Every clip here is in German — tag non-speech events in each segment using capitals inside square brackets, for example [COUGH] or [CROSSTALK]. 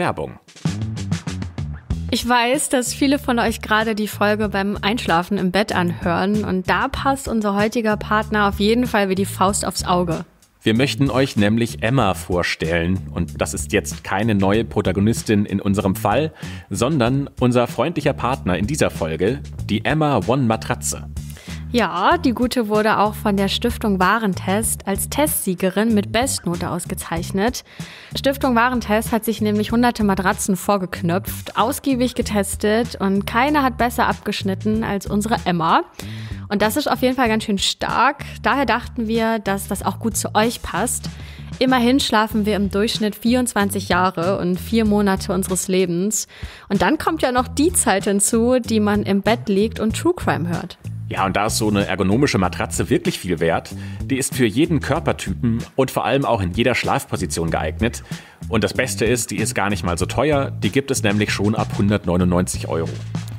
Werbung. Ich weiß, dass viele von euch gerade die Folge beim Einschlafen im Bett anhören und da passt unser heutiger Partner auf jeden Fall wie die Faust aufs Auge. Wir möchten euch nämlich Emma vorstellen und das ist jetzt keine neue Protagonistin in unserem Fall, sondern unser freundlicher Partner in dieser Folge, die Emma One Matratze. Ja, die Gute wurde auch von der Stiftung Warentest als Testsiegerin mit Bestnote ausgezeichnet. Stiftung Warentest hat sich nämlich hunderte Matratzen vorgeknöpft, ausgiebig getestet und keine hat besser abgeschnitten als unsere Emma. Und das ist auf jeden Fall ganz schön stark. Daher dachten wir, dass das auch gut zu euch passt. Immerhin schlafen wir im Durchschnitt 24 Jahre und vier Monate unseres Lebens. Und dann kommt ja noch die Zeit hinzu, die man im Bett liegt und True Crime hört. Ja, und da ist so eine ergonomische Matratze wirklich viel wert. Die ist für jeden Körpertypen und vor allem auch in jeder Schlafposition geeignet. Und das Beste ist, die ist gar nicht mal so teuer. Die gibt es nämlich schon ab 199 Euro.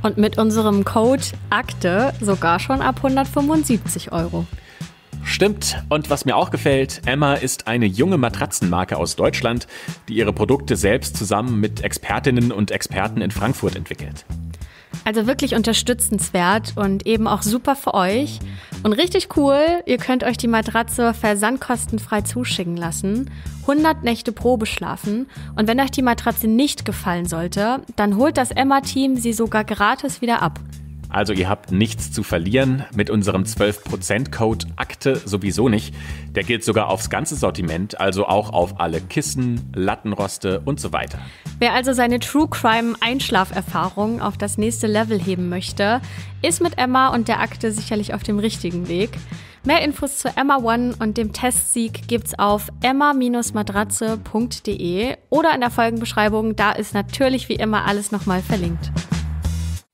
Und mit unserem Code AKTE sogar schon ab 175 Euro. Stimmt. Und was mir auch gefällt, Emma ist eine junge Matratzenmarke aus Deutschland, die ihre Produkte selbst zusammen mit Expertinnen und Experten in Frankfurt entwickelt. Also wirklich unterstützenswert und eben auch super für euch. Und richtig cool, ihr könnt euch die Matratze versandkostenfrei zuschicken lassen, 100 Nächte Probe schlafen und wenn euch die Matratze nicht gefallen sollte, dann holt das Emma-Team sie sogar gratis wieder ab. Also ihr habt nichts zu verlieren, mit unserem 12%-Code Akte sowieso nicht. Der gilt sogar aufs ganze Sortiment, also auch auf alle Kissen, Lattenroste und so weiter. Wer also seine True Crime Einschlaferfahrung auf das nächste Level heben möchte, ist mit Emma und der Akte sicherlich auf dem richtigen Weg. Mehr Infos zu Emma One und dem Testsieg gibt's auf emma-matratze.de oder in der Folgenbeschreibung. Da ist natürlich wie immer alles nochmal verlinkt.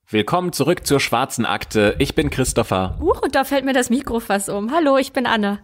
Willkommen zurück zur schwarzen Akte. Ich bin Christopher. Uh, und da fällt mir das Mikro fast um. Hallo, ich bin Anne.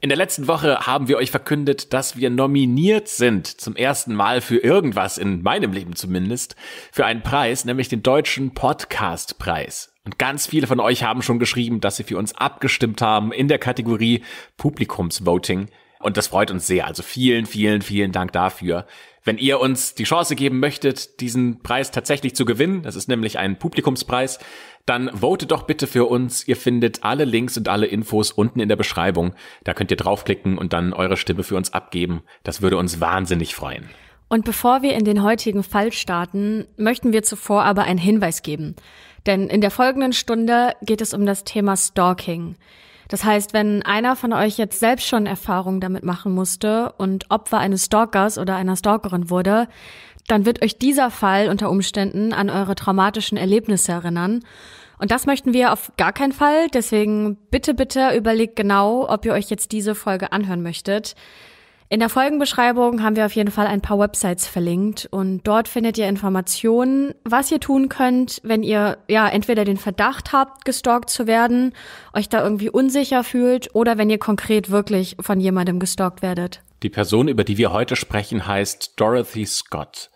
In der letzten Woche haben wir euch verkündet, dass wir nominiert sind, zum ersten Mal für irgendwas, in meinem Leben zumindest, für einen Preis, nämlich den Deutschen Podcastpreis. Und ganz viele von euch haben schon geschrieben, dass sie für uns abgestimmt haben in der Kategorie Publikumsvoting. Und das freut uns sehr. Also vielen, vielen, vielen Dank dafür. Wenn ihr uns die Chance geben möchtet, diesen Preis tatsächlich zu gewinnen, das ist nämlich ein Publikumspreis, dann votet doch bitte für uns. Ihr findet alle Links und alle Infos unten in der Beschreibung. Da könnt ihr draufklicken und dann eure Stimme für uns abgeben. Das würde uns wahnsinnig freuen. Und bevor wir in den heutigen Fall starten, möchten wir zuvor aber einen Hinweis geben. Denn in der folgenden Stunde geht es um das Thema Stalking. Das heißt, wenn einer von euch jetzt selbst schon Erfahrungen damit machen musste und Opfer eines Stalkers oder einer Stalkerin wurde, dann wird euch dieser Fall unter Umständen an eure traumatischen Erlebnisse erinnern. Und das möchten wir auf gar keinen Fall. Deswegen bitte, bitte überlegt genau, ob ihr euch jetzt diese Folge anhören möchtet. In der Folgenbeschreibung haben wir auf jeden Fall ein paar Websites verlinkt und dort findet ihr Informationen, was ihr tun könnt, wenn ihr ja entweder den Verdacht habt, gestalkt zu werden, euch da irgendwie unsicher fühlt oder wenn ihr konkret wirklich von jemandem gestalkt werdet. Die Person, über die wir heute sprechen, heißt Dorothy Scott.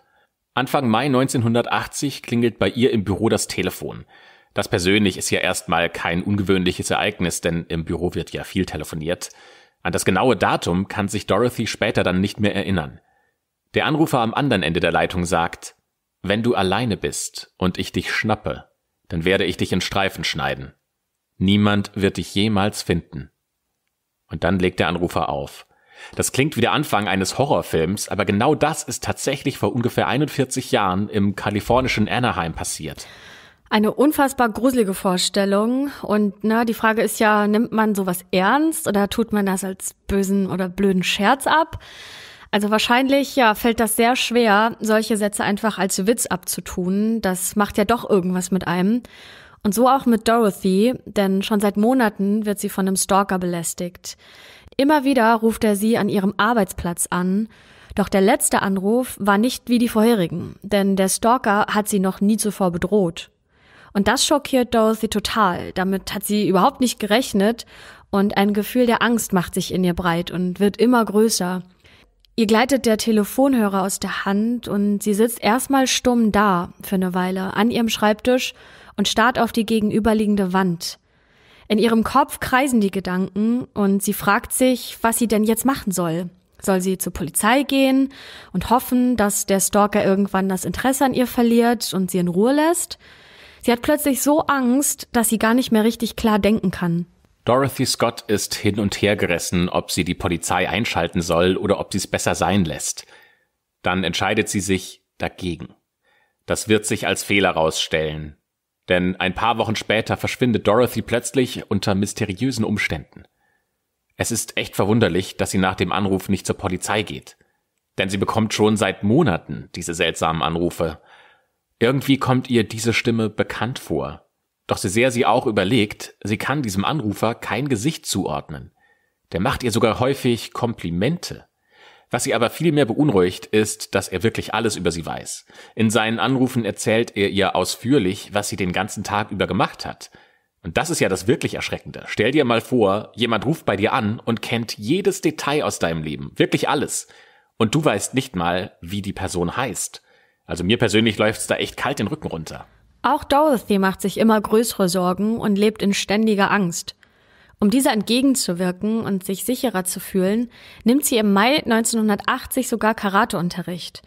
Anfang Mai 1980 klingelt bei ihr im Büro das Telefon. Das persönlich ist ja erstmal kein ungewöhnliches Ereignis, denn im Büro wird ja viel telefoniert. An das genaue Datum kann sich Dorothy später dann nicht mehr erinnern. Der Anrufer am anderen Ende der Leitung sagt, wenn du alleine bist und ich dich schnappe, dann werde ich dich in Streifen schneiden. Niemand wird dich jemals finden. Und dann legt der Anrufer auf. Das klingt wie der Anfang eines Horrorfilms, aber genau das ist tatsächlich vor ungefähr 41 Jahren im kalifornischen Anaheim passiert. Eine unfassbar gruselige Vorstellung. Und ne, die Frage ist ja, nimmt man sowas ernst oder tut man das als bösen oder blöden Scherz ab? Also wahrscheinlich ja, fällt das sehr schwer, solche Sätze einfach als Witz abzutun. Das macht ja doch irgendwas mit einem. Und so auch mit Dorothy, denn schon seit Monaten wird sie von einem Stalker belästigt. Immer wieder ruft er sie an ihrem Arbeitsplatz an, doch der letzte Anruf war nicht wie die vorherigen, denn der Stalker hat sie noch nie zuvor bedroht. Und das schockiert Dorothy total. Damit hat sie überhaupt nicht gerechnet und ein Gefühl der Angst macht sich in ihr breit und wird immer größer. Ihr gleitet der Telefonhörer aus der Hand und sie sitzt erstmal stumm da für eine Weile an ihrem Schreibtisch und starrt auf die gegenüberliegende Wand. In ihrem Kopf kreisen die Gedanken und sie fragt sich, was sie denn jetzt machen soll. Soll sie zur Polizei gehen und hoffen, dass der Stalker irgendwann das Interesse an ihr verliert und sie in Ruhe lässt? Sie hat plötzlich so Angst, dass sie gar nicht mehr richtig klar denken kann. Dorothy Scott ist hin und her gerissen, ob sie die Polizei einschalten soll oder ob sie es besser sein lässt. Dann entscheidet sie sich dagegen. Das wird sich als Fehler rausstellen. Denn ein paar Wochen später verschwindet Dorothy plötzlich unter mysteriösen Umständen. Es ist echt verwunderlich, dass sie nach dem Anruf nicht zur Polizei geht. Denn sie bekommt schon seit Monaten diese seltsamen Anrufe. Irgendwie kommt ihr diese Stimme bekannt vor. Doch so sehr sie auch überlegt, sie kann diesem Anrufer kein Gesicht zuordnen. Der macht ihr sogar häufig Komplimente. Was sie aber viel mehr beunruhigt, ist, dass er wirklich alles über sie weiß. In seinen Anrufen erzählt er ihr ausführlich, was sie den ganzen Tag über gemacht hat. Und das ist ja das wirklich Erschreckende. Stell dir mal vor, jemand ruft bei dir an und kennt jedes Detail aus deinem Leben, wirklich alles. Und du weißt nicht mal, wie die Person heißt. Also mir persönlich läuft's da echt kalt den Rücken runter. Auch Dorothy macht sich immer größere Sorgen und lebt in ständiger Angst. Um dieser entgegenzuwirken und sich sicherer zu fühlen, nimmt sie im Mai 1980 sogar Karateunterricht.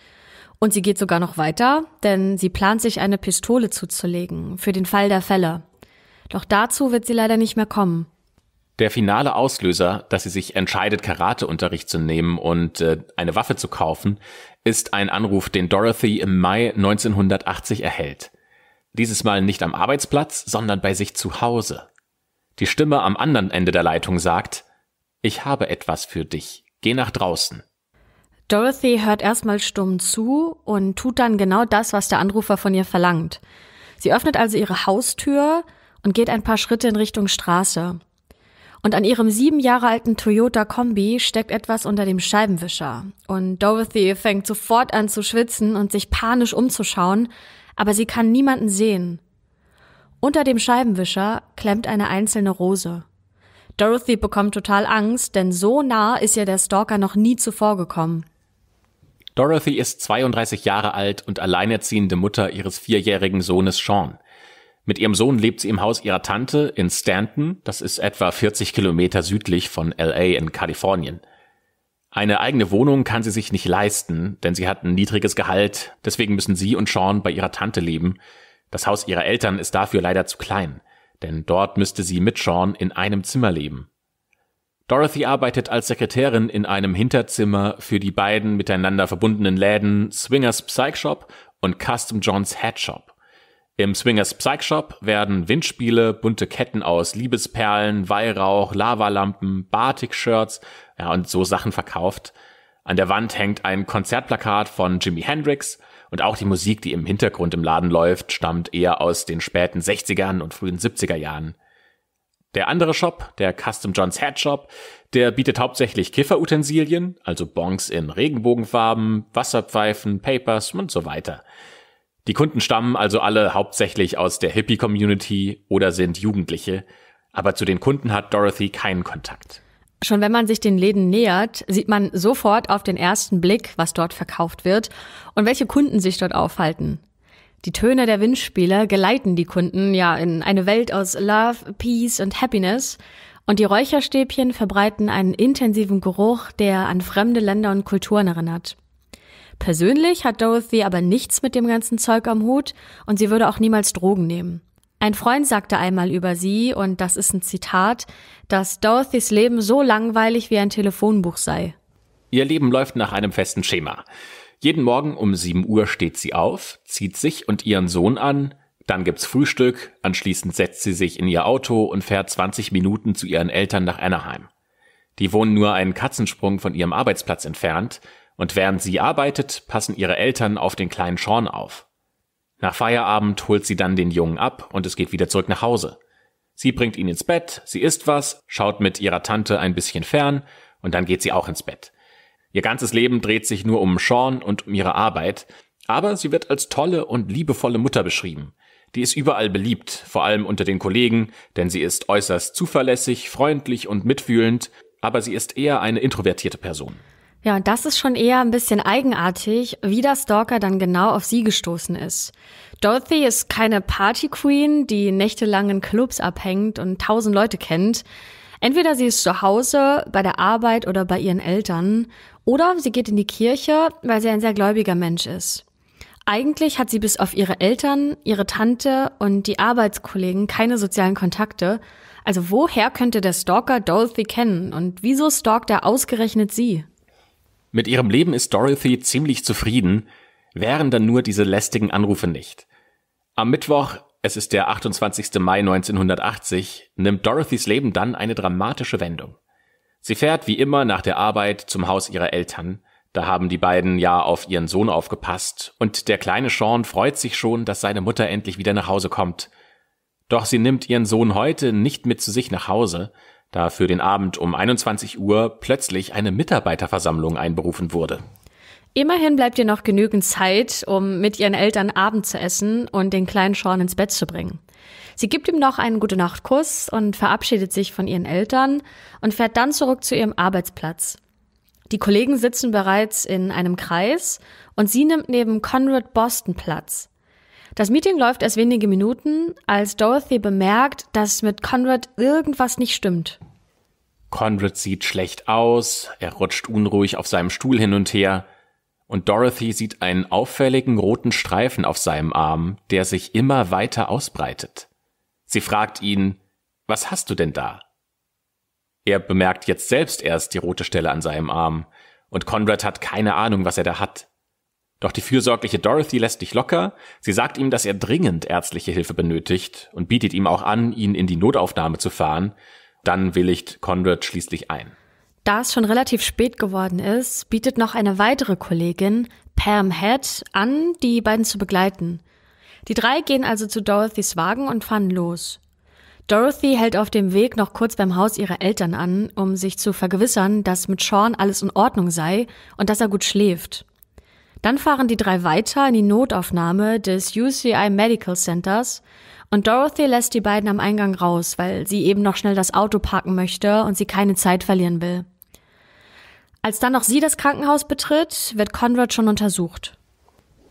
Und sie geht sogar noch weiter, denn sie plant sich eine Pistole zuzulegen, für den Fall der Fälle. Doch dazu wird sie leider nicht mehr kommen der finale Auslöser, dass sie sich entscheidet, Karateunterricht zu nehmen und äh, eine Waffe zu kaufen, ist ein Anruf, den Dorothy im Mai 1980 erhält. Dieses Mal nicht am Arbeitsplatz, sondern bei sich zu Hause. Die Stimme am anderen Ende der Leitung sagt, ich habe etwas für dich. Geh nach draußen. Dorothy hört erstmal stumm zu und tut dann genau das, was der Anrufer von ihr verlangt. Sie öffnet also ihre Haustür und geht ein paar Schritte in Richtung Straße. Und an ihrem sieben Jahre alten Toyota Kombi steckt etwas unter dem Scheibenwischer. Und Dorothy fängt sofort an zu schwitzen und sich panisch umzuschauen, aber sie kann niemanden sehen. Unter dem Scheibenwischer klemmt eine einzelne Rose. Dorothy bekommt total Angst, denn so nah ist ihr der Stalker noch nie zuvor gekommen. Dorothy ist 32 Jahre alt und alleinerziehende Mutter ihres vierjährigen Sohnes Sean. Mit ihrem Sohn lebt sie im Haus ihrer Tante in Stanton, das ist etwa 40 Kilometer südlich von LA in Kalifornien. Eine eigene Wohnung kann sie sich nicht leisten, denn sie hat ein niedriges Gehalt, deswegen müssen sie und Sean bei ihrer Tante leben. Das Haus ihrer Eltern ist dafür leider zu klein, denn dort müsste sie mit Sean in einem Zimmer leben. Dorothy arbeitet als Sekretärin in einem Hinterzimmer für die beiden miteinander verbundenen Läden Swingers Psych Shop und Custom Johns Head Shop. Im Swingers Psych Shop werden Windspiele, bunte Ketten aus Liebesperlen, Weihrauch, Lavalampen, Batik-Shirts ja, und so Sachen verkauft. An der Wand hängt ein Konzertplakat von Jimi Hendrix und auch die Musik, die im Hintergrund im Laden läuft, stammt eher aus den späten 60ern und frühen 70er Jahren. Der andere Shop, der Custom Johns Head Shop, der bietet hauptsächlich Kifferutensilien, also Bongs in Regenbogenfarben, Wasserpfeifen, Papers und so weiter. Die Kunden stammen also alle hauptsächlich aus der Hippie-Community oder sind Jugendliche, aber zu den Kunden hat Dorothy keinen Kontakt. Schon wenn man sich den Läden nähert, sieht man sofort auf den ersten Blick, was dort verkauft wird und welche Kunden sich dort aufhalten. Die Töne der Windspiele geleiten die Kunden ja in eine Welt aus Love, Peace und Happiness und die Räucherstäbchen verbreiten einen intensiven Geruch, der an fremde Länder und Kulturen erinnert. Persönlich hat Dorothy aber nichts mit dem ganzen Zeug am Hut und sie würde auch niemals Drogen nehmen. Ein Freund sagte einmal über sie, und das ist ein Zitat, dass Dorothys Leben so langweilig wie ein Telefonbuch sei. Ihr Leben läuft nach einem festen Schema. Jeden Morgen um 7 Uhr steht sie auf, zieht sich und ihren Sohn an, dann gibt's Frühstück, anschließend setzt sie sich in ihr Auto und fährt 20 Minuten zu ihren Eltern nach Anaheim. Die wohnen nur einen Katzensprung von ihrem Arbeitsplatz entfernt, und während sie arbeitet, passen ihre Eltern auf den kleinen Sean auf. Nach Feierabend holt sie dann den Jungen ab und es geht wieder zurück nach Hause. Sie bringt ihn ins Bett, sie isst was, schaut mit ihrer Tante ein bisschen fern und dann geht sie auch ins Bett. Ihr ganzes Leben dreht sich nur um Sean und um ihre Arbeit, aber sie wird als tolle und liebevolle Mutter beschrieben. Die ist überall beliebt, vor allem unter den Kollegen, denn sie ist äußerst zuverlässig, freundlich und mitfühlend, aber sie ist eher eine introvertierte Person. Ja, und das ist schon eher ein bisschen eigenartig, wie der Stalker dann genau auf sie gestoßen ist. Dorothy ist keine Party Queen, die nächtelang in Clubs abhängt und tausend Leute kennt. Entweder sie ist zu Hause, bei der Arbeit oder bei ihren Eltern. Oder sie geht in die Kirche, weil sie ein sehr gläubiger Mensch ist. Eigentlich hat sie bis auf ihre Eltern, ihre Tante und die Arbeitskollegen keine sozialen Kontakte. Also woher könnte der Stalker Dorothy kennen und wieso stalkt er ausgerechnet sie? Mit ihrem Leben ist Dorothy ziemlich zufrieden, wären dann nur diese lästigen Anrufe nicht. Am Mittwoch, es ist der 28. Mai 1980, nimmt Dorothys Leben dann eine dramatische Wendung. Sie fährt wie immer nach der Arbeit zum Haus ihrer Eltern, da haben die beiden ja auf ihren Sohn aufgepasst, und der kleine Sean freut sich schon, dass seine Mutter endlich wieder nach Hause kommt. Doch sie nimmt ihren Sohn heute nicht mit zu sich nach Hause, da für den Abend um 21 Uhr plötzlich eine Mitarbeiterversammlung einberufen wurde. Immerhin bleibt ihr noch genügend Zeit, um mit ihren Eltern Abend zu essen und den kleinen Sean ins Bett zu bringen. Sie gibt ihm noch einen gute Nachtkuss und verabschiedet sich von ihren Eltern und fährt dann zurück zu ihrem Arbeitsplatz. Die Kollegen sitzen bereits in einem Kreis und sie nimmt neben Conrad Boston Platz. Das Meeting läuft erst wenige Minuten, als Dorothy bemerkt, dass mit Conrad irgendwas nicht stimmt. Conrad sieht schlecht aus, er rutscht unruhig auf seinem Stuhl hin und her, und Dorothy sieht einen auffälligen roten Streifen auf seinem Arm, der sich immer weiter ausbreitet. Sie fragt ihn, was hast du denn da? Er bemerkt jetzt selbst erst die rote Stelle an seinem Arm, und Conrad hat keine Ahnung, was er da hat. Doch die fürsorgliche Dorothy lässt dich locker. Sie sagt ihm, dass er dringend ärztliche Hilfe benötigt und bietet ihm auch an, ihn in die Notaufnahme zu fahren. Dann willigt Conrad schließlich ein. Da es schon relativ spät geworden ist, bietet noch eine weitere Kollegin, Pam Head, an, die beiden zu begleiten. Die drei gehen also zu Dorothys Wagen und fahren los. Dorothy hält auf dem Weg noch kurz beim Haus ihrer Eltern an, um sich zu vergewissern, dass mit Sean alles in Ordnung sei und dass er gut schläft. Dann fahren die drei weiter in die Notaufnahme des UCI Medical Centers und Dorothy lässt die beiden am Eingang raus, weil sie eben noch schnell das Auto parken möchte und sie keine Zeit verlieren will. Als dann noch sie das Krankenhaus betritt, wird Conrad schon untersucht.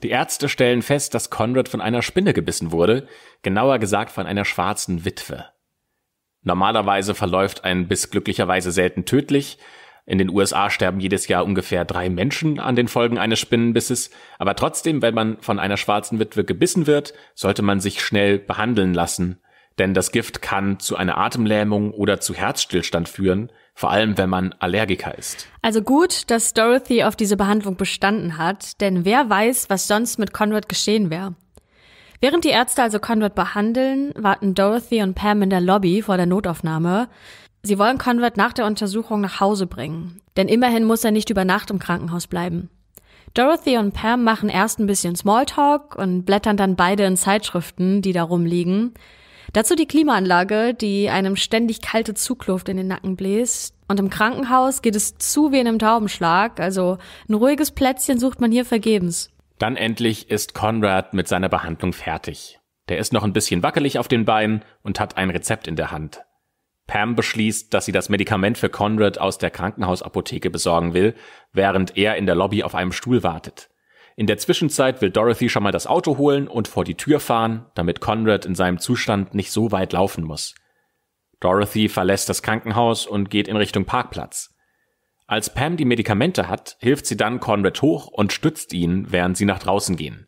Die Ärzte stellen fest, dass Conrad von einer Spinne gebissen wurde, genauer gesagt von einer schwarzen Witwe. Normalerweise verläuft ein Biss glücklicherweise selten tödlich, in den USA sterben jedes Jahr ungefähr drei Menschen an den Folgen eines Spinnenbisses, aber trotzdem, wenn man von einer schwarzen Witwe gebissen wird, sollte man sich schnell behandeln lassen, denn das Gift kann zu einer Atemlähmung oder zu Herzstillstand führen, vor allem wenn man Allergiker ist. Also gut, dass Dorothy auf diese Behandlung bestanden hat, denn wer weiß, was sonst mit Conrad geschehen wäre. Während die Ärzte also Conrad behandeln, warten Dorothy und Pam in der Lobby vor der Notaufnahme. Sie wollen Conrad nach der Untersuchung nach Hause bringen, denn immerhin muss er nicht über Nacht im Krankenhaus bleiben. Dorothy und Pam machen erst ein bisschen Smalltalk und blättern dann beide in Zeitschriften, die da rumliegen. Dazu die Klimaanlage, die einem ständig kalte Zugluft in den Nacken bläst. Und im Krankenhaus geht es zu wie in einem Taubenschlag, also ein ruhiges Plätzchen sucht man hier vergebens. Dann endlich ist Conrad mit seiner Behandlung fertig. Der ist noch ein bisschen wackelig auf den Beinen und hat ein Rezept in der Hand. Pam beschließt, dass sie das Medikament für Conrad aus der Krankenhausapotheke besorgen will, während er in der Lobby auf einem Stuhl wartet. In der Zwischenzeit will Dorothy schon mal das Auto holen und vor die Tür fahren, damit Conrad in seinem Zustand nicht so weit laufen muss. Dorothy verlässt das Krankenhaus und geht in Richtung Parkplatz. Als Pam die Medikamente hat, hilft sie dann Conrad hoch und stützt ihn, während sie nach draußen gehen.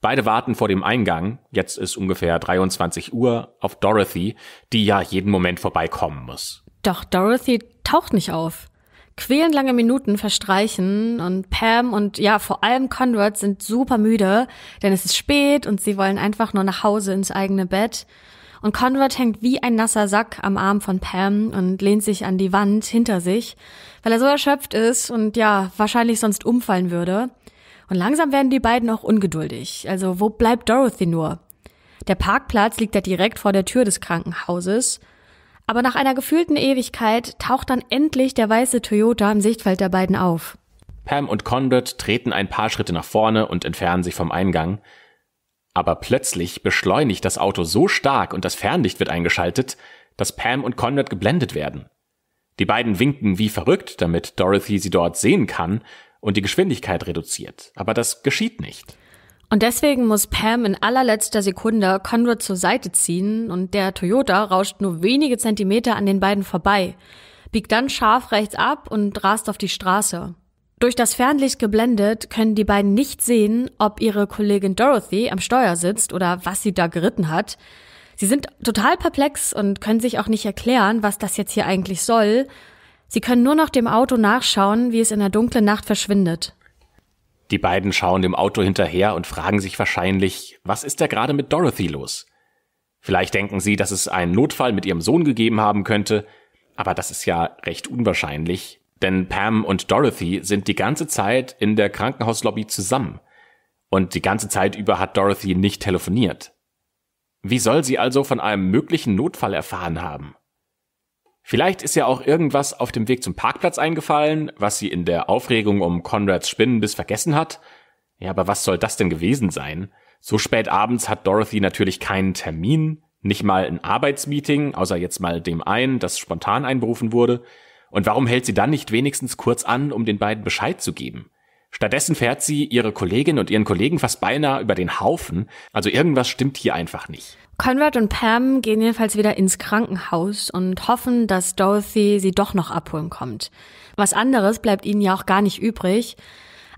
Beide warten vor dem Eingang, jetzt ist ungefähr 23 Uhr, auf Dorothy, die ja jeden Moment vorbeikommen muss. Doch Dorothy taucht nicht auf. Quälend lange Minuten verstreichen und Pam und ja, vor allem Conrad sind super müde, denn es ist spät und sie wollen einfach nur nach Hause ins eigene Bett. Und Conrad hängt wie ein nasser Sack am Arm von Pam und lehnt sich an die Wand hinter sich, weil er so erschöpft ist und ja, wahrscheinlich sonst umfallen würde. Und langsam werden die beiden auch ungeduldig. Also wo bleibt Dorothy nur? Der Parkplatz liegt ja direkt vor der Tür des Krankenhauses. Aber nach einer gefühlten Ewigkeit taucht dann endlich der weiße Toyota im Sichtfeld der beiden auf. Pam und Conrad treten ein paar Schritte nach vorne und entfernen sich vom Eingang. Aber plötzlich beschleunigt das Auto so stark und das Fernlicht wird eingeschaltet, dass Pam und Conrad geblendet werden. Die beiden winken wie verrückt, damit Dorothy sie dort sehen kann, und die Geschwindigkeit reduziert. Aber das geschieht nicht. Und deswegen muss Pam in allerletzter Sekunde Conrad zur Seite ziehen und der Toyota rauscht nur wenige Zentimeter an den beiden vorbei, biegt dann scharf rechts ab und rast auf die Straße. Durch das Fernlicht geblendet können die beiden nicht sehen, ob ihre Kollegin Dorothy am Steuer sitzt oder was sie da geritten hat. Sie sind total perplex und können sich auch nicht erklären, was das jetzt hier eigentlich soll Sie können nur noch dem Auto nachschauen, wie es in der dunklen Nacht verschwindet. Die beiden schauen dem Auto hinterher und fragen sich wahrscheinlich, was ist da gerade mit Dorothy los? Vielleicht denken sie, dass es einen Notfall mit ihrem Sohn gegeben haben könnte, aber das ist ja recht unwahrscheinlich, denn Pam und Dorothy sind die ganze Zeit in der Krankenhauslobby zusammen. Und die ganze Zeit über hat Dorothy nicht telefoniert. Wie soll sie also von einem möglichen Notfall erfahren haben? Vielleicht ist ja auch irgendwas auf dem Weg zum Parkplatz eingefallen, was sie in der Aufregung um Conrads Spinnenbiss vergessen hat. Ja, aber was soll das denn gewesen sein? So spät abends hat Dorothy natürlich keinen Termin, nicht mal ein Arbeitsmeeting, außer jetzt mal dem einen, das spontan einberufen wurde. Und warum hält sie dann nicht wenigstens kurz an, um den beiden Bescheid zu geben? Stattdessen fährt sie ihre Kollegin und ihren Kollegen fast beinahe über den Haufen. Also irgendwas stimmt hier einfach nicht. Conrad und Pam gehen jedenfalls wieder ins Krankenhaus und hoffen, dass Dorothy sie doch noch abholen kommt. Was anderes bleibt ihnen ja auch gar nicht übrig.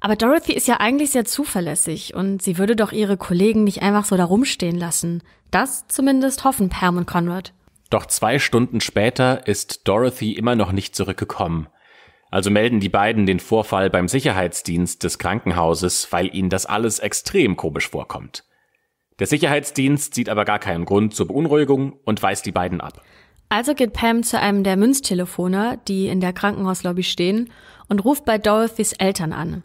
Aber Dorothy ist ja eigentlich sehr zuverlässig und sie würde doch ihre Kollegen nicht einfach so da rumstehen lassen. Das zumindest hoffen Pam und Conrad. Doch zwei Stunden später ist Dorothy immer noch nicht zurückgekommen. Also melden die beiden den Vorfall beim Sicherheitsdienst des Krankenhauses, weil ihnen das alles extrem komisch vorkommt. Der Sicherheitsdienst sieht aber gar keinen Grund zur Beunruhigung und weist die beiden ab. Also geht Pam zu einem der Münztelefoner, die in der Krankenhauslobby stehen, und ruft bei Dorothys Eltern an.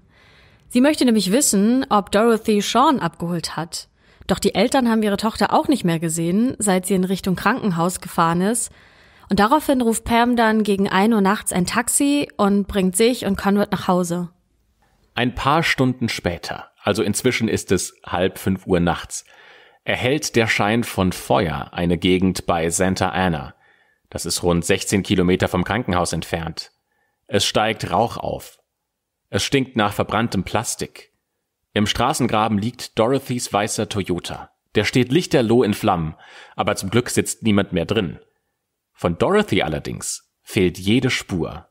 Sie möchte nämlich wissen, ob Dorothy Sean abgeholt hat. Doch die Eltern haben ihre Tochter auch nicht mehr gesehen, seit sie in Richtung Krankenhaus gefahren ist. Und daraufhin ruft Pam dann gegen 1 Uhr nachts ein Taxi und bringt sich und Conrad nach Hause. Ein paar Stunden später, also inzwischen ist es halb fünf Uhr nachts, erhält der Schein von Feuer eine Gegend bei Santa Ana. Das ist rund 16 Kilometer vom Krankenhaus entfernt. Es steigt Rauch auf. Es stinkt nach verbranntem Plastik. Im Straßengraben liegt Dorothys weißer Toyota. Der steht lichterloh in Flammen, aber zum Glück sitzt niemand mehr drin. Von Dorothy allerdings fehlt jede Spur.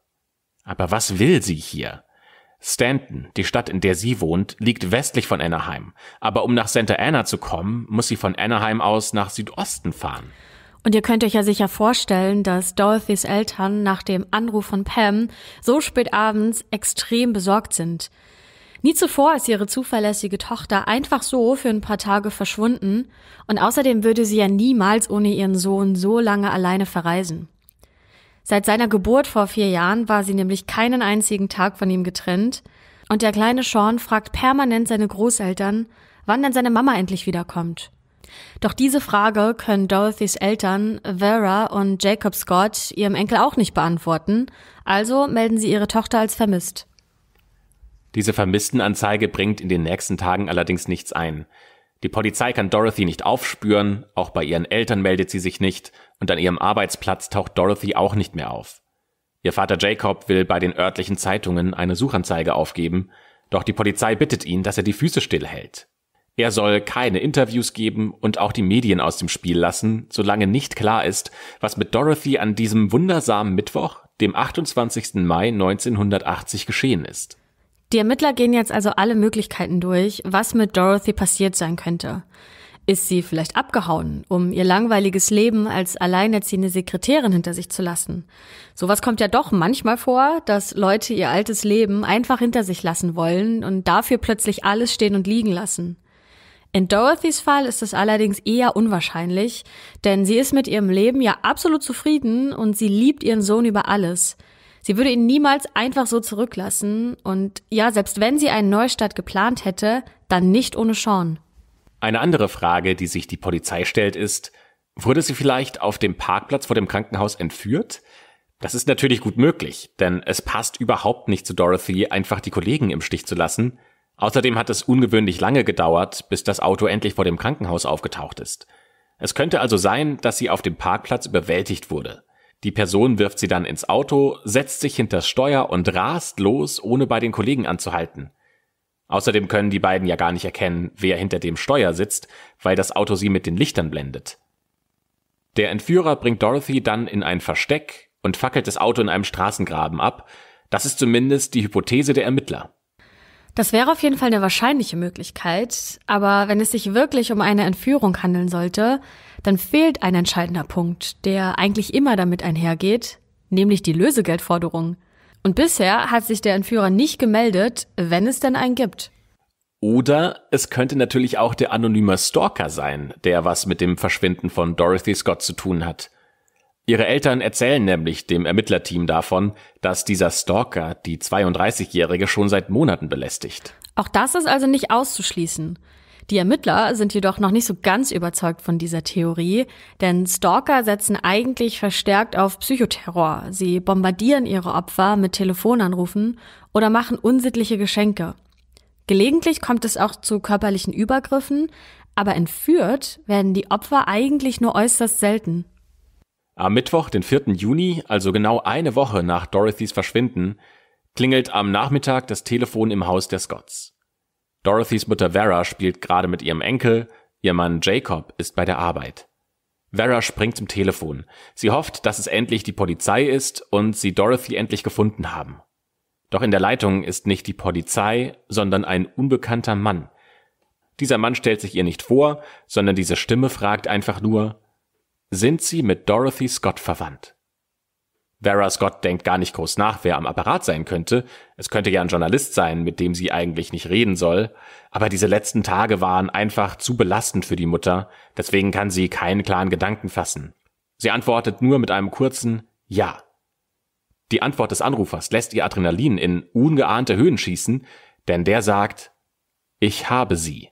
Aber was will sie hier? Stanton, die Stadt, in der sie wohnt, liegt westlich von Anaheim. Aber um nach Santa Ana zu kommen, muss sie von Anaheim aus nach Südosten fahren. Und ihr könnt euch ja sicher vorstellen, dass Dorothys Eltern nach dem Anruf von Pam so spät abends extrem besorgt sind. Nie zuvor ist ihre zuverlässige Tochter einfach so für ein paar Tage verschwunden und außerdem würde sie ja niemals ohne ihren Sohn so lange alleine verreisen. Seit seiner Geburt vor vier Jahren war sie nämlich keinen einzigen Tag von ihm getrennt. Und der kleine Sean fragt permanent seine Großeltern, wann denn seine Mama endlich wiederkommt. Doch diese Frage können Dorothys Eltern, Vera und Jacob Scott, ihrem Enkel auch nicht beantworten, also melden sie ihre Tochter als vermisst. Diese Vermisstenanzeige bringt in den nächsten Tagen allerdings nichts ein. Die Polizei kann Dorothy nicht aufspüren, auch bei ihren Eltern meldet sie sich nicht und an ihrem Arbeitsplatz taucht Dorothy auch nicht mehr auf. Ihr Vater Jacob will bei den örtlichen Zeitungen eine Suchanzeige aufgeben, doch die Polizei bittet ihn, dass er die Füße stillhält. Er soll keine Interviews geben und auch die Medien aus dem Spiel lassen, solange nicht klar ist, was mit Dorothy an diesem wundersamen Mittwoch, dem 28. Mai 1980 geschehen ist. Die Ermittler gehen jetzt also alle Möglichkeiten durch, was mit Dorothy passiert sein könnte. Ist sie vielleicht abgehauen, um ihr langweiliges Leben als alleinerziehende Sekretärin hinter sich zu lassen? Sowas kommt ja doch manchmal vor, dass Leute ihr altes Leben einfach hinter sich lassen wollen und dafür plötzlich alles stehen und liegen lassen. In Dorothys Fall ist das allerdings eher unwahrscheinlich, denn sie ist mit ihrem Leben ja absolut zufrieden und sie liebt ihren Sohn über alles. Sie würde ihn niemals einfach so zurücklassen und ja, selbst wenn sie einen Neustart geplant hätte, dann nicht ohne Sean. Eine andere Frage, die sich die Polizei stellt, ist, wurde sie vielleicht auf dem Parkplatz vor dem Krankenhaus entführt? Das ist natürlich gut möglich, denn es passt überhaupt nicht zu Dorothy, einfach die Kollegen im Stich zu lassen. Außerdem hat es ungewöhnlich lange gedauert, bis das Auto endlich vor dem Krankenhaus aufgetaucht ist. Es könnte also sein, dass sie auf dem Parkplatz überwältigt wurde. Die Person wirft sie dann ins Auto, setzt sich hinters Steuer und rast los, ohne bei den Kollegen anzuhalten. Außerdem können die beiden ja gar nicht erkennen, wer hinter dem Steuer sitzt, weil das Auto sie mit den Lichtern blendet. Der Entführer bringt Dorothy dann in ein Versteck und fackelt das Auto in einem Straßengraben ab. Das ist zumindest die Hypothese der Ermittler. Das wäre auf jeden Fall eine wahrscheinliche Möglichkeit, aber wenn es sich wirklich um eine Entführung handeln sollte, dann fehlt ein entscheidender Punkt, der eigentlich immer damit einhergeht, nämlich die Lösegeldforderung. Und bisher hat sich der Entführer nicht gemeldet, wenn es denn einen gibt. Oder es könnte natürlich auch der anonyme Stalker sein, der was mit dem Verschwinden von Dorothy Scott zu tun hat. Ihre Eltern erzählen nämlich dem Ermittlerteam davon, dass dieser Stalker die 32-Jährige schon seit Monaten belästigt. Auch das ist also nicht auszuschließen. Die Ermittler sind jedoch noch nicht so ganz überzeugt von dieser Theorie, denn Stalker setzen eigentlich verstärkt auf Psychoterror. Sie bombardieren ihre Opfer mit Telefonanrufen oder machen unsittliche Geschenke. Gelegentlich kommt es auch zu körperlichen Übergriffen, aber entführt werden die Opfer eigentlich nur äußerst selten. Am Mittwoch, den 4. Juni, also genau eine Woche nach Dorothys Verschwinden, klingelt am Nachmittag das Telefon im Haus der Scotts. Dorothys Mutter Vera spielt gerade mit ihrem Enkel, ihr Mann Jacob ist bei der Arbeit. Vera springt zum Telefon. Sie hofft, dass es endlich die Polizei ist und sie Dorothy endlich gefunden haben. Doch in der Leitung ist nicht die Polizei, sondern ein unbekannter Mann. Dieser Mann stellt sich ihr nicht vor, sondern diese Stimme fragt einfach nur, sind sie mit Dorothy Scott verwandt. Vera Scott denkt gar nicht groß nach, wer am Apparat sein könnte. Es könnte ja ein Journalist sein, mit dem sie eigentlich nicht reden soll. Aber diese letzten Tage waren einfach zu belastend für die Mutter. Deswegen kann sie keinen klaren Gedanken fassen. Sie antwortet nur mit einem kurzen Ja. Die Antwort des Anrufers lässt ihr Adrenalin in ungeahnte Höhen schießen, denn der sagt, ich habe sie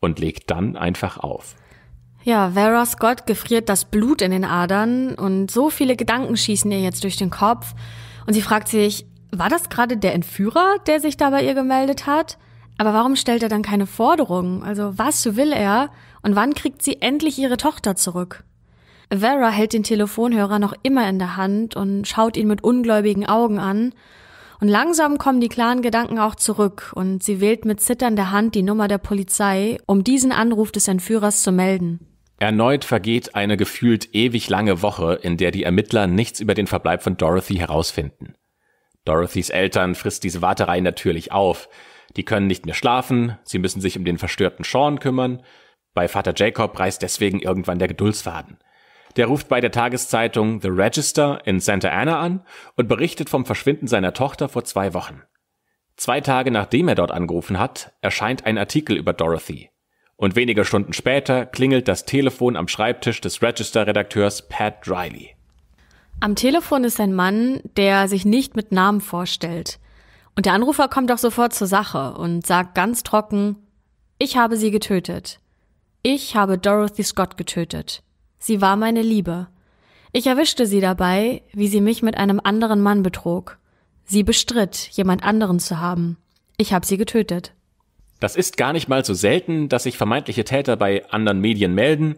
und legt dann einfach auf. Ja, Vera Scott gefriert das Blut in den Adern und so viele Gedanken schießen ihr jetzt durch den Kopf. Und sie fragt sich, war das gerade der Entführer, der sich da bei ihr gemeldet hat? Aber warum stellt er dann keine Forderungen? Also was will er? Und wann kriegt sie endlich ihre Tochter zurück? Vera hält den Telefonhörer noch immer in der Hand und schaut ihn mit ungläubigen Augen an. Und langsam kommen die klaren Gedanken auch zurück und sie wählt mit zitternder Hand die Nummer der Polizei, um diesen Anruf des Entführers zu melden. Erneut vergeht eine gefühlt ewig lange Woche, in der die Ermittler nichts über den Verbleib von Dorothy herausfinden. Dorothys Eltern frisst diese Warterei natürlich auf. Die können nicht mehr schlafen, sie müssen sich um den verstörten Sean kümmern. Bei Vater Jacob reißt deswegen irgendwann der Geduldsfaden. Der ruft bei der Tageszeitung The Register in Santa Ana an und berichtet vom Verschwinden seiner Tochter vor zwei Wochen. Zwei Tage nachdem er dort angerufen hat, erscheint ein Artikel über Dorothy. Und wenige Stunden später klingelt das Telefon am Schreibtisch des Register-Redakteurs Pat Riley. Am Telefon ist ein Mann, der sich nicht mit Namen vorstellt. Und der Anrufer kommt auch sofort zur Sache und sagt ganz trocken, ich habe sie getötet. Ich habe Dorothy Scott getötet. Sie war meine Liebe. Ich erwischte sie dabei, wie sie mich mit einem anderen Mann betrog. Sie bestritt, jemand anderen zu haben. Ich habe sie getötet. Das ist gar nicht mal so selten, dass sich vermeintliche Täter bei anderen Medien melden.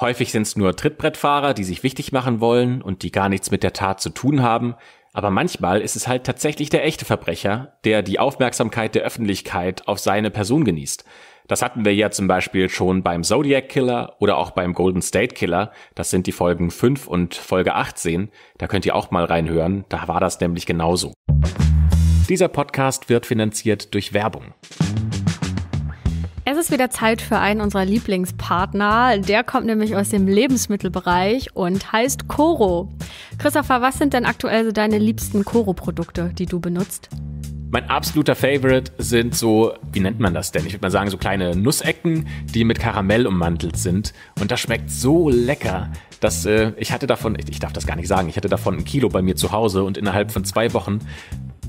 Häufig sind es nur Trittbrettfahrer, die sich wichtig machen wollen und die gar nichts mit der Tat zu tun haben. Aber manchmal ist es halt tatsächlich der echte Verbrecher, der die Aufmerksamkeit der Öffentlichkeit auf seine Person genießt. Das hatten wir ja zum Beispiel schon beim Zodiac Killer oder auch beim Golden State Killer. Das sind die Folgen 5 und Folge 18. Da könnt ihr auch mal reinhören. Da war das nämlich genauso. Dieser Podcast wird finanziert durch Werbung. Es ist wieder Zeit für einen unserer Lieblingspartner. Der kommt nämlich aus dem Lebensmittelbereich und heißt Coro. Christopher, was sind denn aktuell so deine liebsten Coro-Produkte, die du benutzt? Mein absoluter Favorite sind so, wie nennt man das denn? Ich würde mal sagen, so kleine Nussecken, die mit Karamell ummantelt sind. Und das schmeckt so lecker, dass äh, ich hatte davon, ich darf das gar nicht sagen, ich hatte davon ein Kilo bei mir zu Hause und innerhalb von zwei Wochen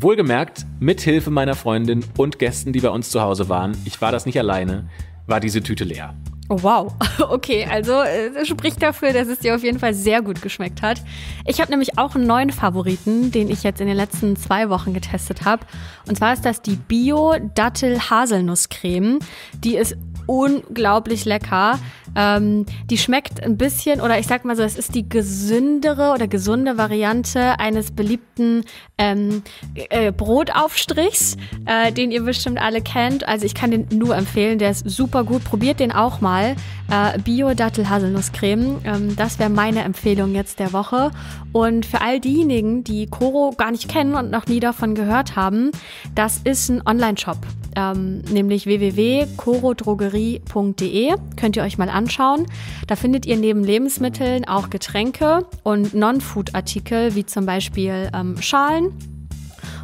Wohlgemerkt, mit Hilfe meiner Freundin und Gästen, die bei uns zu Hause waren, ich war das nicht alleine, war diese Tüte leer. Oh, wow. [LAUGHS] Okay, also äh, spricht dafür, dass es dir auf jeden Fall sehr gut geschmeckt hat. Ich habe nämlich auch einen neuen Favoriten, den ich jetzt in den letzten zwei Wochen getestet habe. Und zwar ist das die bio dattel haselnusscreme Die ist unglaublich lecker. Ähm, die schmeckt ein bisschen, oder ich sag mal so, es ist die gesündere oder gesunde Variante eines beliebten ähm, äh, Brotaufstrichs, äh, den ihr bestimmt alle kennt. Also ich kann den nur empfehlen, der ist super gut. Probiert den auch mal. Äh, Bio-Dattel-Haselnusscreme. Ähm, das wäre meine Empfehlung jetzt der Woche. Und für all diejenigen, die Coro gar nicht kennen und noch nie davon gehört haben, das ist ein Online-Shop. Ähm, nämlich www.corodrogerie.de. Könnt ihr euch mal anschauen. Da findet ihr neben Lebensmitteln auch Getränke und Non-Food-Artikel, wie zum Beispiel ähm, Schalen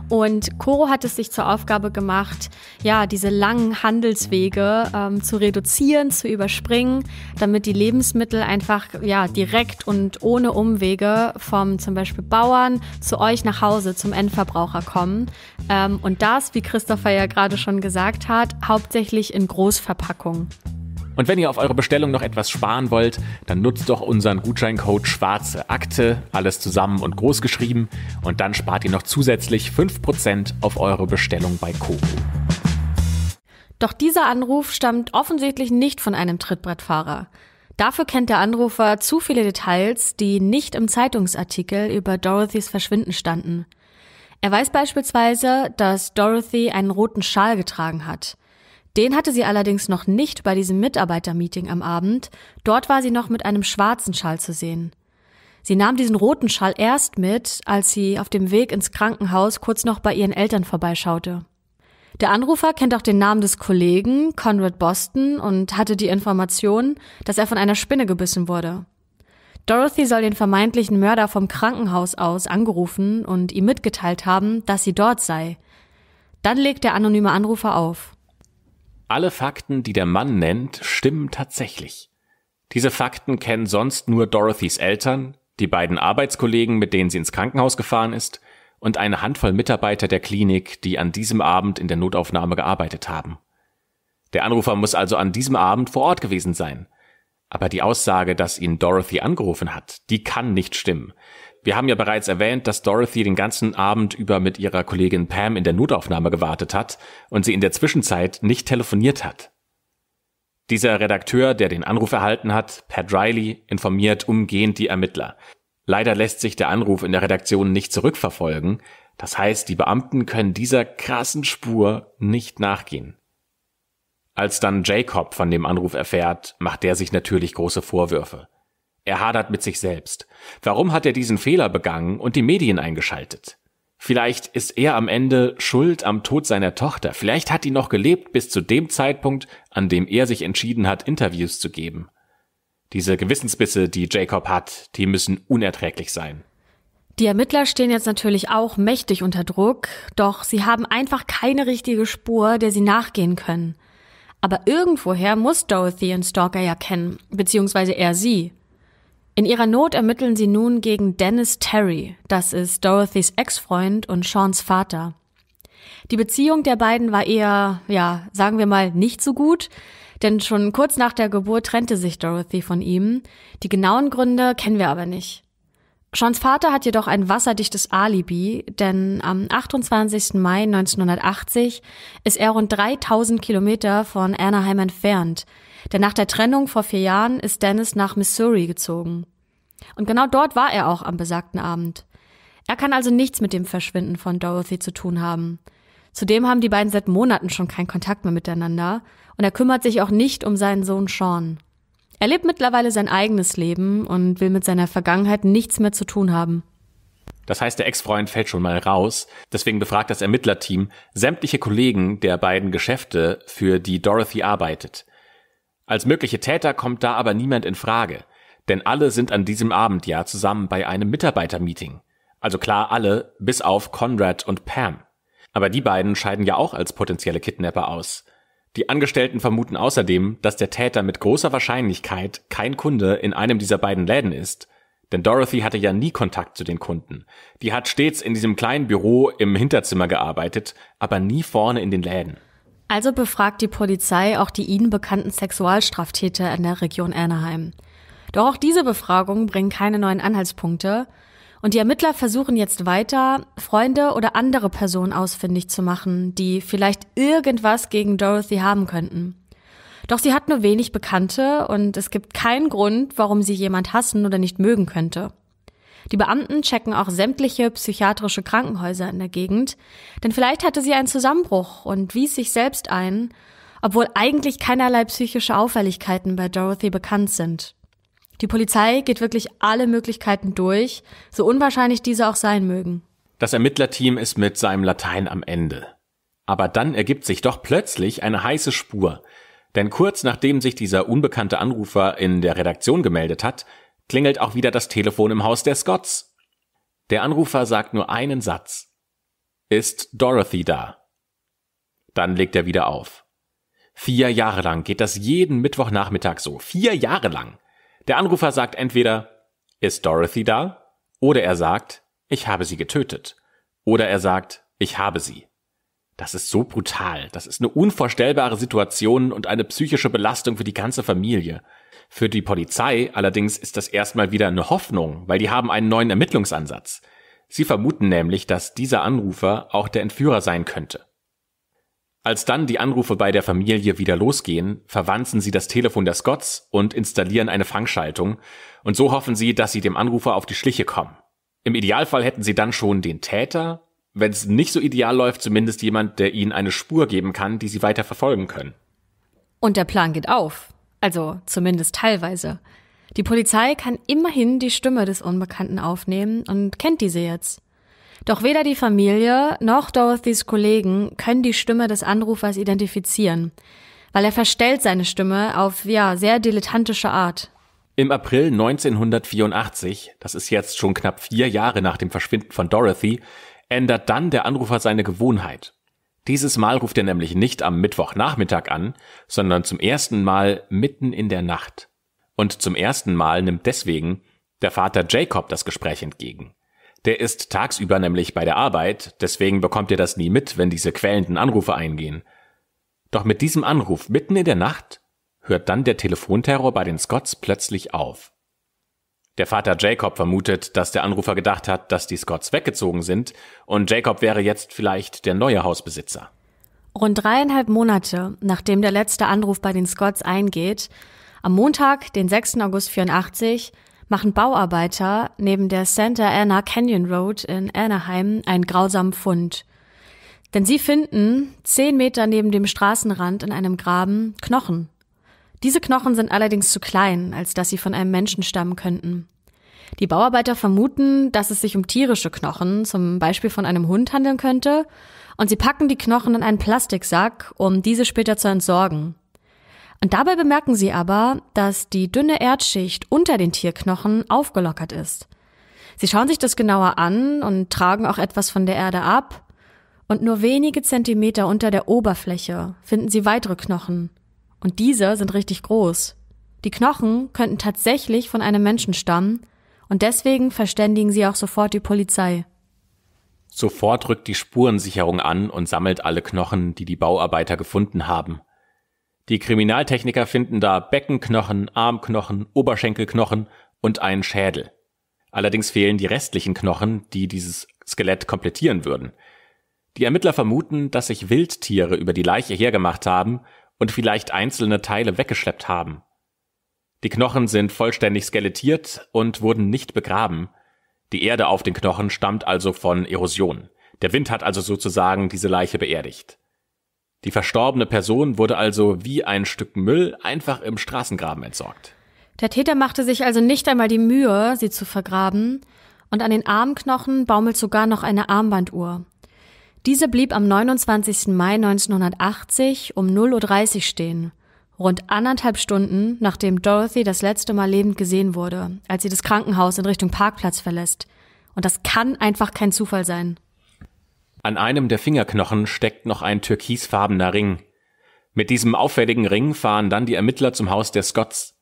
und Coro hat es sich zur Aufgabe gemacht, ja, diese langen Handelswege ähm, zu reduzieren, zu überspringen, damit die Lebensmittel einfach ja, direkt und ohne Umwege vom zum Beispiel Bauern zu euch nach Hause, zum Endverbraucher kommen. Ähm, und das, wie Christopher ja gerade schon gesagt hat, hauptsächlich in Großverpackungen. Und wenn ihr auf eure Bestellung noch etwas sparen wollt, dann nutzt doch unseren Gutscheincode Schwarze Akte, alles zusammen und groß geschrieben, und dann spart ihr noch zusätzlich 5% auf eure Bestellung bei Kobo. Doch dieser Anruf stammt offensichtlich nicht von einem Trittbrettfahrer. Dafür kennt der Anrufer zu viele Details, die nicht im Zeitungsartikel über Dorothys Verschwinden standen. Er weiß beispielsweise, dass Dorothy einen roten Schal getragen hat. Den hatte sie allerdings noch nicht bei diesem Mitarbeitermeeting am Abend. Dort war sie noch mit einem schwarzen Schall zu sehen. Sie nahm diesen roten Schall erst mit, als sie auf dem Weg ins Krankenhaus kurz noch bei ihren Eltern vorbeischaute. Der Anrufer kennt auch den Namen des Kollegen, Conrad Boston, und hatte die Information, dass er von einer Spinne gebissen wurde. Dorothy soll den vermeintlichen Mörder vom Krankenhaus aus angerufen und ihm mitgeteilt haben, dass sie dort sei. Dann legt der anonyme Anrufer auf. Alle Fakten, die der Mann nennt, stimmen tatsächlich. Diese Fakten kennen sonst nur Dorothys Eltern, die beiden Arbeitskollegen, mit denen sie ins Krankenhaus gefahren ist, und eine Handvoll Mitarbeiter der Klinik, die an diesem Abend in der Notaufnahme gearbeitet haben. Der Anrufer muss also an diesem Abend vor Ort gewesen sein. Aber die Aussage, dass ihn Dorothy angerufen hat, die kann nicht stimmen, wir haben ja bereits erwähnt, dass Dorothy den ganzen Abend über mit ihrer Kollegin Pam in der Notaufnahme gewartet hat und sie in der Zwischenzeit nicht telefoniert hat. Dieser Redakteur, der den Anruf erhalten hat, Pat Riley, informiert umgehend die Ermittler. Leider lässt sich der Anruf in der Redaktion nicht zurückverfolgen. Das heißt, die Beamten können dieser krassen Spur nicht nachgehen. Als dann Jacob von dem Anruf erfährt, macht er sich natürlich große Vorwürfe. Er hadert mit sich selbst. Warum hat er diesen Fehler begangen und die Medien eingeschaltet? Vielleicht ist er am Ende schuld am Tod seiner Tochter. Vielleicht hat die noch gelebt bis zu dem Zeitpunkt, an dem er sich entschieden hat, Interviews zu geben. Diese Gewissensbisse, die Jacob hat, die müssen unerträglich sein. Die Ermittler stehen jetzt natürlich auch mächtig unter Druck, doch sie haben einfach keine richtige Spur, der sie nachgehen können. Aber irgendwoher muss Dorothy ihren Stalker ja kennen, beziehungsweise er sie. In ihrer Not ermitteln sie nun gegen Dennis Terry, das ist Dorothys Ex-Freund und Seans Vater. Die Beziehung der beiden war eher, ja, sagen wir mal, nicht so gut, denn schon kurz nach der Geburt trennte sich Dorothy von ihm. Die genauen Gründe kennen wir aber nicht. Seans Vater hat jedoch ein wasserdichtes Alibi, denn am 28. Mai 1980 ist er rund 3000 Kilometer von Anaheim entfernt, denn nach der Trennung vor vier Jahren ist Dennis nach Missouri gezogen. Und genau dort war er auch am besagten Abend. Er kann also nichts mit dem Verschwinden von Dorothy zu tun haben. Zudem haben die beiden seit Monaten schon keinen Kontakt mehr miteinander und er kümmert sich auch nicht um seinen Sohn Sean. Er lebt mittlerweile sein eigenes Leben und will mit seiner Vergangenheit nichts mehr zu tun haben. Das heißt, der Ex-Freund fällt schon mal raus. Deswegen befragt das Ermittlerteam sämtliche Kollegen der beiden Geschäfte, für die Dorothy arbeitet. Als mögliche Täter kommt da aber niemand in Frage, denn alle sind an diesem Abend ja zusammen bei einem Mitarbeitermeeting. Also klar alle, bis auf Conrad und Pam. Aber die beiden scheiden ja auch als potenzielle Kidnapper aus. Die Angestellten vermuten außerdem, dass der Täter mit großer Wahrscheinlichkeit kein Kunde in einem dieser beiden Läden ist, denn Dorothy hatte ja nie Kontakt zu den Kunden. Die hat stets in diesem kleinen Büro im Hinterzimmer gearbeitet, aber nie vorne in den Läden. Also befragt die Polizei auch die ihnen bekannten Sexualstraftäter in der Region Anaheim. Doch auch diese Befragungen bringen keine neuen Anhaltspunkte, und die Ermittler versuchen jetzt weiter, Freunde oder andere Personen ausfindig zu machen, die vielleicht irgendwas gegen Dorothy haben könnten. Doch sie hat nur wenig Bekannte und es gibt keinen Grund, warum sie jemand hassen oder nicht mögen könnte. Die Beamten checken auch sämtliche psychiatrische Krankenhäuser in der Gegend, denn vielleicht hatte sie einen Zusammenbruch und wies sich selbst ein, obwohl eigentlich keinerlei psychische Auffälligkeiten bei Dorothy bekannt sind. Die Polizei geht wirklich alle Möglichkeiten durch, so unwahrscheinlich diese auch sein mögen. Das Ermittlerteam ist mit seinem Latein am Ende. Aber dann ergibt sich doch plötzlich eine heiße Spur. Denn kurz nachdem sich dieser unbekannte Anrufer in der Redaktion gemeldet hat, klingelt auch wieder das Telefon im Haus der Scots. Der Anrufer sagt nur einen Satz. Ist Dorothy da? Dann legt er wieder auf. Vier Jahre lang geht das jeden Mittwochnachmittag so. Vier Jahre lang. Der Anrufer sagt entweder, ist Dorothy da? Oder er sagt, ich habe sie getötet. Oder er sagt, ich habe sie. Das ist so brutal. Das ist eine unvorstellbare Situation und eine psychische Belastung für die ganze Familie. Für die Polizei allerdings ist das erstmal wieder eine Hoffnung, weil die haben einen neuen Ermittlungsansatz. Sie vermuten nämlich, dass dieser Anrufer auch der Entführer sein könnte. Als dann die Anrufe bei der Familie wieder losgehen, verwanzen sie das Telefon der Scots und installieren eine Fangschaltung, und so hoffen sie, dass sie dem Anrufer auf die Schliche kommen. Im Idealfall hätten sie dann schon den Täter, wenn es nicht so ideal läuft, zumindest jemand, der ihnen eine Spur geben kann, die sie weiter verfolgen können. Und der Plan geht auf, also zumindest teilweise. Die Polizei kann immerhin die Stimme des Unbekannten aufnehmen und kennt diese jetzt. Doch weder die Familie noch Dorothys Kollegen können die Stimme des Anrufers identifizieren, weil er verstellt seine Stimme auf ja sehr dilettantische Art. Im April 1984, das ist jetzt schon knapp vier Jahre nach dem Verschwinden von Dorothy, ändert dann der Anrufer seine Gewohnheit. Dieses Mal ruft er nämlich nicht am Mittwochnachmittag an, sondern zum ersten Mal mitten in der Nacht. Und zum ersten Mal nimmt deswegen der Vater Jacob das Gespräch entgegen. Der ist tagsüber nämlich bei der Arbeit, deswegen bekommt ihr das nie mit, wenn diese quälenden Anrufe eingehen. Doch mit diesem Anruf mitten in der Nacht hört dann der Telefonterror bei den Scots plötzlich auf. Der Vater Jacob vermutet, dass der Anrufer gedacht hat, dass die Scots weggezogen sind und Jacob wäre jetzt vielleicht der neue Hausbesitzer. Rund dreieinhalb Monate, nachdem der letzte Anruf bei den Scots eingeht, am Montag, den 6. August 84, machen Bauarbeiter neben der Santa Ana Canyon Road in Anaheim einen grausamen Fund. Denn sie finden, zehn Meter neben dem Straßenrand in einem Graben, Knochen. Diese Knochen sind allerdings zu klein, als dass sie von einem Menschen stammen könnten. Die Bauarbeiter vermuten, dass es sich um tierische Knochen, zum Beispiel von einem Hund, handeln könnte, und sie packen die Knochen in einen Plastiksack, um diese später zu entsorgen. Und dabei bemerken sie aber, dass die dünne Erdschicht unter den Tierknochen aufgelockert ist. Sie schauen sich das genauer an und tragen auch etwas von der Erde ab. Und nur wenige Zentimeter unter der Oberfläche finden sie weitere Knochen. Und diese sind richtig groß. Die Knochen könnten tatsächlich von einem Menschen stammen. Und deswegen verständigen sie auch sofort die Polizei. Sofort rückt die Spurensicherung an und sammelt alle Knochen, die die Bauarbeiter gefunden haben. Die Kriminaltechniker finden da Beckenknochen, Armknochen, Oberschenkelknochen und einen Schädel. Allerdings fehlen die restlichen Knochen, die dieses Skelett komplettieren würden. Die Ermittler vermuten, dass sich Wildtiere über die Leiche hergemacht haben und vielleicht einzelne Teile weggeschleppt haben. Die Knochen sind vollständig skelettiert und wurden nicht begraben. Die Erde auf den Knochen stammt also von Erosion. Der Wind hat also sozusagen diese Leiche beerdigt. Die verstorbene Person wurde also wie ein Stück Müll einfach im Straßengraben entsorgt. Der Täter machte sich also nicht einmal die Mühe, sie zu vergraben, und an den Armknochen baumelt sogar noch eine Armbanduhr. Diese blieb am 29. Mai 1980 um 0.30 Uhr stehen, rund anderthalb Stunden, nachdem Dorothy das letzte Mal lebend gesehen wurde, als sie das Krankenhaus in Richtung Parkplatz verlässt. Und das kann einfach kein Zufall sein. An einem der Fingerknochen steckt noch ein türkisfarbener Ring. Mit diesem auffälligen Ring fahren dann die Ermittler zum Haus der Scotts.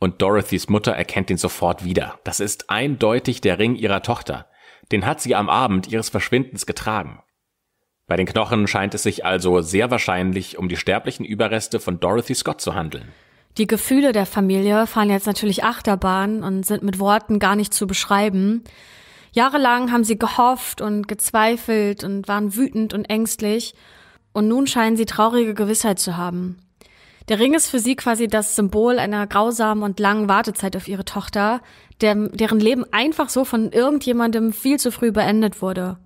Und Dorothys Mutter erkennt ihn sofort wieder. Das ist eindeutig der Ring ihrer Tochter. Den hat sie am Abend ihres Verschwindens getragen. Bei den Knochen scheint es sich also sehr wahrscheinlich um die sterblichen Überreste von Dorothy Scott zu handeln. Die Gefühle der Familie fahren jetzt natürlich Achterbahn und sind mit Worten gar nicht zu beschreiben. Jahrelang haben sie gehofft und gezweifelt und waren wütend und ängstlich. Und nun scheinen sie traurige Gewissheit zu haben. Der Ring ist für sie quasi das Symbol einer grausamen und langen Wartezeit auf ihre Tochter, der, deren Leben einfach so von irgendjemandem viel zu früh beendet wurde.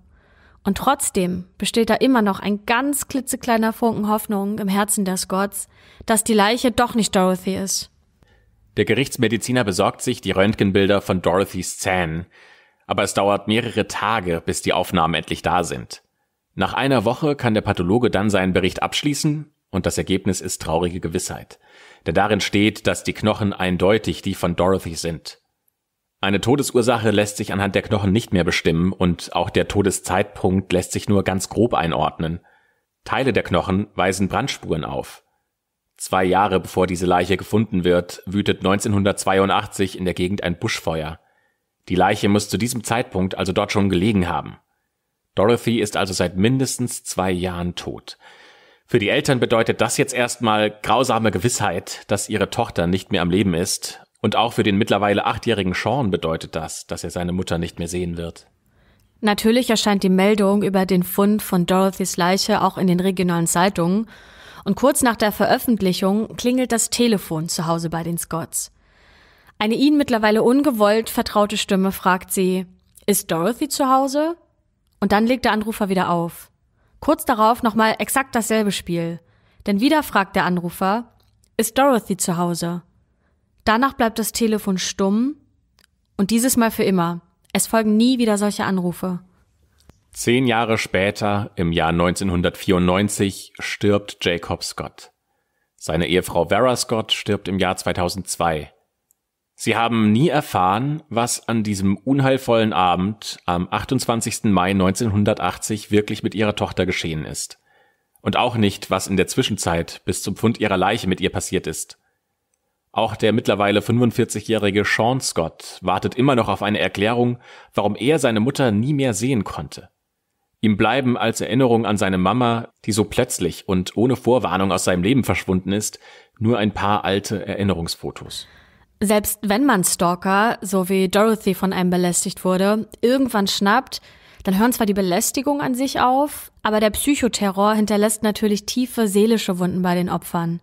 Und trotzdem besteht da immer noch ein ganz klitzekleiner Funken Hoffnung im Herzen der Scots, dass die Leiche doch nicht Dorothy ist. Der Gerichtsmediziner besorgt sich die Röntgenbilder von Dorothys Zähnen aber es dauert mehrere Tage, bis die Aufnahmen endlich da sind. Nach einer Woche kann der Pathologe dann seinen Bericht abschließen und das Ergebnis ist traurige Gewissheit, der darin steht, dass die Knochen eindeutig die von Dorothy sind. Eine Todesursache lässt sich anhand der Knochen nicht mehr bestimmen und auch der Todeszeitpunkt lässt sich nur ganz grob einordnen. Teile der Knochen weisen Brandspuren auf. Zwei Jahre bevor diese Leiche gefunden wird, wütet 1982 in der Gegend ein Buschfeuer. Die Leiche muss zu diesem Zeitpunkt also dort schon gelegen haben. Dorothy ist also seit mindestens zwei Jahren tot. Für die Eltern bedeutet das jetzt erstmal grausame Gewissheit, dass ihre Tochter nicht mehr am Leben ist. Und auch für den mittlerweile achtjährigen Sean bedeutet das, dass er seine Mutter nicht mehr sehen wird. Natürlich erscheint die Meldung über den Fund von Dorothys Leiche auch in den regionalen Zeitungen. Und kurz nach der Veröffentlichung klingelt das Telefon zu Hause bei den Scots. Eine ihnen mittlerweile ungewollt vertraute Stimme fragt sie, ist Dorothy zu Hause? Und dann legt der Anrufer wieder auf. Kurz darauf nochmal exakt dasselbe Spiel. Denn wieder fragt der Anrufer, ist Dorothy zu Hause? Danach bleibt das Telefon stumm und dieses Mal für immer. Es folgen nie wieder solche Anrufe. Zehn Jahre später, im Jahr 1994, stirbt Jacob Scott. Seine Ehefrau Vera Scott stirbt im Jahr 2002. Sie haben nie erfahren, was an diesem unheilvollen Abend am 28. Mai 1980 wirklich mit ihrer Tochter geschehen ist. Und auch nicht, was in der Zwischenzeit bis zum Fund ihrer Leiche mit ihr passiert ist. Auch der mittlerweile 45-jährige Sean Scott wartet immer noch auf eine Erklärung, warum er seine Mutter nie mehr sehen konnte. Ihm bleiben als Erinnerung an seine Mama, die so plötzlich und ohne Vorwarnung aus seinem Leben verschwunden ist, nur ein paar alte Erinnerungsfotos selbst wenn man Stalker, so wie Dorothy von einem belästigt wurde, irgendwann schnappt, dann hören zwar die Belästigung an sich auf, aber der Psychoterror hinterlässt natürlich tiefe seelische Wunden bei den Opfern.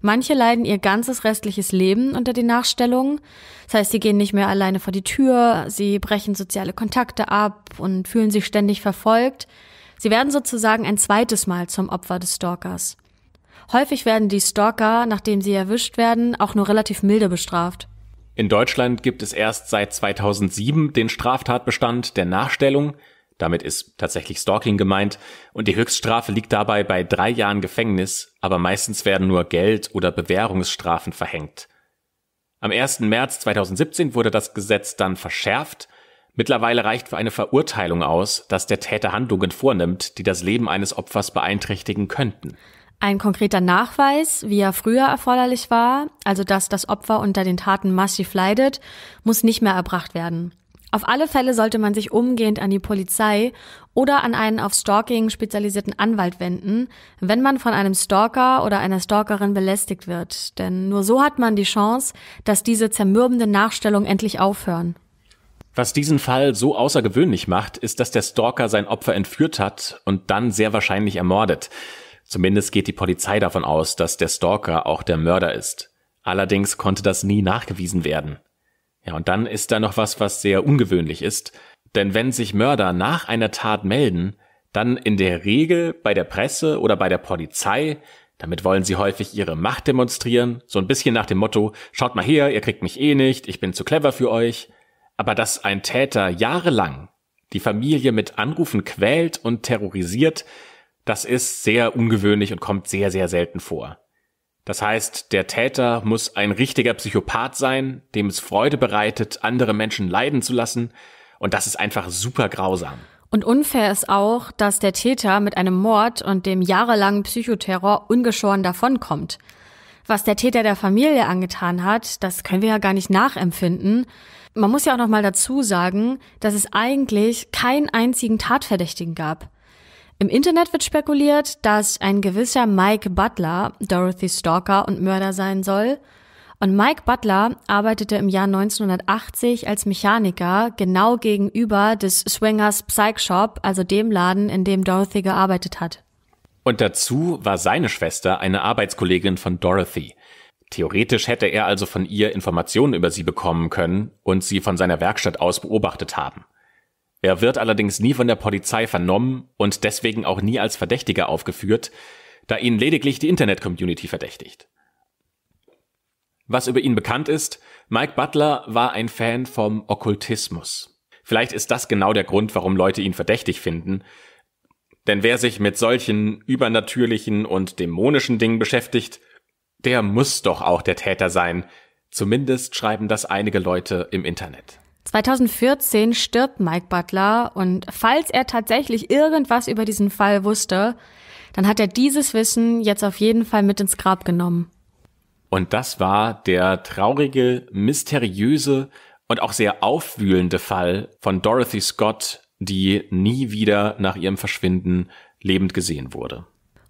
Manche leiden ihr ganzes restliches Leben unter den Nachstellungen. Das heißt, sie gehen nicht mehr alleine vor die Tür, sie brechen soziale Kontakte ab und fühlen sich ständig verfolgt. Sie werden sozusagen ein zweites Mal zum Opfer des Stalkers. Häufig werden die Stalker, nachdem sie erwischt werden, auch nur relativ milde bestraft. In Deutschland gibt es erst seit 2007 den Straftatbestand der Nachstellung. Damit ist tatsächlich Stalking gemeint und die Höchststrafe liegt dabei bei drei Jahren Gefängnis, aber meistens werden nur Geld- oder Bewährungsstrafen verhängt. Am 1. März 2017 wurde das Gesetz dann verschärft. Mittlerweile reicht für eine Verurteilung aus, dass der Täter Handlungen vornimmt, die das Leben eines Opfers beeinträchtigen könnten. Ein konkreter Nachweis, wie er früher erforderlich war, also dass das Opfer unter den Taten massiv leidet, muss nicht mehr erbracht werden. Auf alle Fälle sollte man sich umgehend an die Polizei oder an einen auf Stalking spezialisierten Anwalt wenden, wenn man von einem Stalker oder einer Stalkerin belästigt wird. Denn nur so hat man die Chance, dass diese zermürbende Nachstellung endlich aufhören. Was diesen Fall so außergewöhnlich macht, ist, dass der Stalker sein Opfer entführt hat und dann sehr wahrscheinlich ermordet. Zumindest geht die Polizei davon aus, dass der Stalker auch der Mörder ist. Allerdings konnte das nie nachgewiesen werden. Ja, und dann ist da noch was, was sehr ungewöhnlich ist. Denn wenn sich Mörder nach einer Tat melden, dann in der Regel bei der Presse oder bei der Polizei, damit wollen sie häufig ihre Macht demonstrieren, so ein bisschen nach dem Motto, schaut mal her, ihr kriegt mich eh nicht, ich bin zu clever für euch. Aber dass ein Täter jahrelang die Familie mit Anrufen quält und terrorisiert, das ist sehr ungewöhnlich und kommt sehr, sehr selten vor. Das heißt, der Täter muss ein richtiger Psychopath sein, dem es Freude bereitet, andere Menschen leiden zu lassen, und das ist einfach super grausam. Und unfair ist auch, dass der Täter mit einem Mord und dem jahrelangen Psychoterror ungeschoren davonkommt. Was der Täter der Familie angetan hat, das können wir ja gar nicht nachempfinden. Man muss ja auch noch mal dazu sagen, dass es eigentlich keinen einzigen Tatverdächtigen gab. Im Internet wird spekuliert, dass ein gewisser Mike Butler Dorothy Stalker und Mörder sein soll. Und Mike Butler arbeitete im Jahr 1980 als Mechaniker genau gegenüber des Swingers Psych Shop, also dem Laden, in dem Dorothy gearbeitet hat. Und dazu war seine Schwester eine Arbeitskollegin von Dorothy. Theoretisch hätte er also von ihr Informationen über sie bekommen können und sie von seiner Werkstatt aus beobachtet haben. Er wird allerdings nie von der Polizei vernommen und deswegen auch nie als Verdächtiger aufgeführt, da ihn lediglich die Internet-Community verdächtigt. Was über ihn bekannt ist, Mike Butler war ein Fan vom Okkultismus. Vielleicht ist das genau der Grund, warum Leute ihn verdächtig finden. Denn wer sich mit solchen übernatürlichen und dämonischen Dingen beschäftigt, der muss doch auch der Täter sein. Zumindest schreiben das einige Leute im Internet. 2014 stirbt Mike Butler und falls er tatsächlich irgendwas über diesen Fall wusste, dann hat er dieses Wissen jetzt auf jeden Fall mit ins Grab genommen. Und das war der traurige, mysteriöse und auch sehr aufwühlende Fall von Dorothy Scott, die nie wieder nach ihrem Verschwinden lebend gesehen wurde.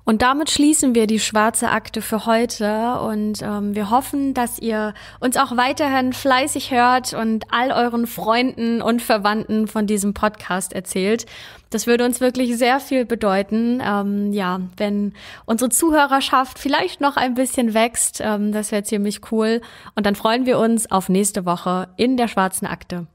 Und damit schließen wir die schwarze Akte für heute und ähm, wir hoffen, dass ihr uns auch weiterhin fleißig hört und all euren Freunden und Verwandten von diesem Podcast erzählt. Das würde uns wirklich sehr viel bedeuten, ähm, ja, wenn unsere Zuhörerschaft vielleicht noch ein bisschen wächst. Ähm, das wäre ziemlich cool. Und dann freuen wir uns auf nächste Woche in der schwarzen Akte.